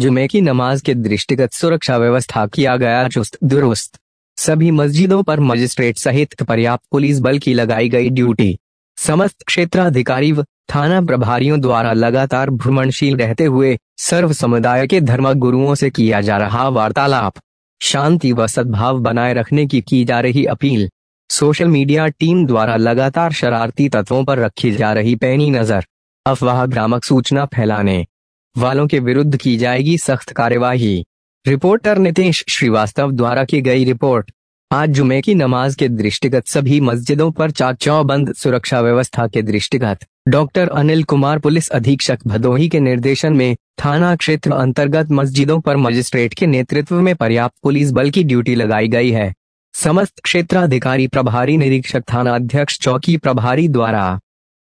जुमे की नमाज के दृष्टिगत सुरक्षा व्यवस्था किया गया चुस्त दुरुस्त सभी मस्जिदों पर मजिस्ट्रेट सहित पर्याप्त पुलिस बल की लगाई गई ड्यूटी समस्त क्षेत्राधिकारी व थाना प्रभारियों द्वारा लगातार भ्रमणशील रहते हुए सर्व समुदाय के धर्म गुरुओं से किया जा रहा वार्तालाप शांति व सद्भाव बनाए रखने की की जा रही अपील सोशल मीडिया टीम द्वारा लगातार शरारती तत्वों पर रखी जा रही पैनी नजर अफवाह भ्रामक सूचना फैलाने वालों के विरुद्ध की जाएगी सख्त कार्यवाही रिपोर्टर नितेश श्रीवास्तव द्वारा की गई रिपोर्ट आज जुमे की नमाज के दृष्टिगत सभी मस्जिदों पर चाकचौबंद सुरक्षा व्यवस्था के दृष्टिगत डॉक्टर अनिल कुमार पुलिस अधीक्षक भदोही के निर्देशन में थाना क्षेत्र अंतर्गत मस्जिदों पर मजिस्ट्रेट के नेतृत्व में पर्याप्त पुलिस बल की ड्यूटी लगाई गई है समस्त क्षेत्राधिकारी प्रभारी निरीक्षक थाना अध्यक्ष चौकी प्रभारी द्वारा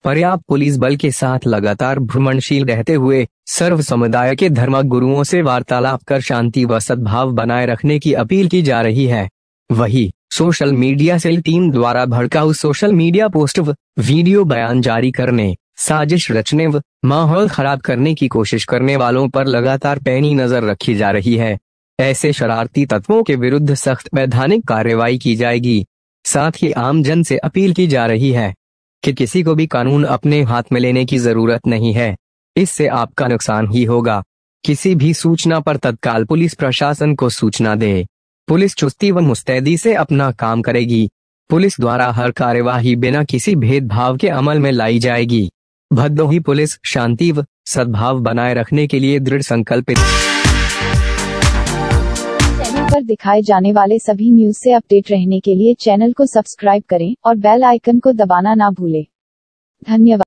पर्याप्त पुलिस बल के साथ लगातार भ्रमणशील रहते हुए सर्व समुदाय के धर्म गुरुओं से वार्तालाप कर शांति व सद्भाव बनाए रखने की अपील की जा रही है वही सोशल मीडिया सेल टीम द्वारा भड़काऊ सोशल मीडिया पोस्ट व वीडियो बयान जारी करने साजिश रचने व माहौल खराब करने की कोशिश करने वालों पर लगातार पैनी नजर रखी जा रही है ऐसे शरारती तत्वों के विरुद्ध सख्त वैधानिक कार्रवाई की जाएगी साथ ही आमजन से अपील की जा रही है कि किसी को भी कानून अपने हाथ में लेने की जरूरत नहीं है इससे आपका नुकसान ही होगा किसी भी सूचना पर तत्काल पुलिस प्रशासन को सूचना दे पुलिस चुस्ती व मुस्तैदी से अपना काम करेगी पुलिस द्वारा हर कार्यवाही बिना किसी भेदभाव के अमल में लाई जाएगी भद्दोही पुलिस शांति व सद्भाव बनाए रखने के लिए दृढ़ संकल्पित पर दिखाए जाने वाले सभी न्यूज से अपडेट रहने के लिए चैनल को सब्सक्राइब करें और बेल आइकन को दबाना ना भूलें धन्यवाद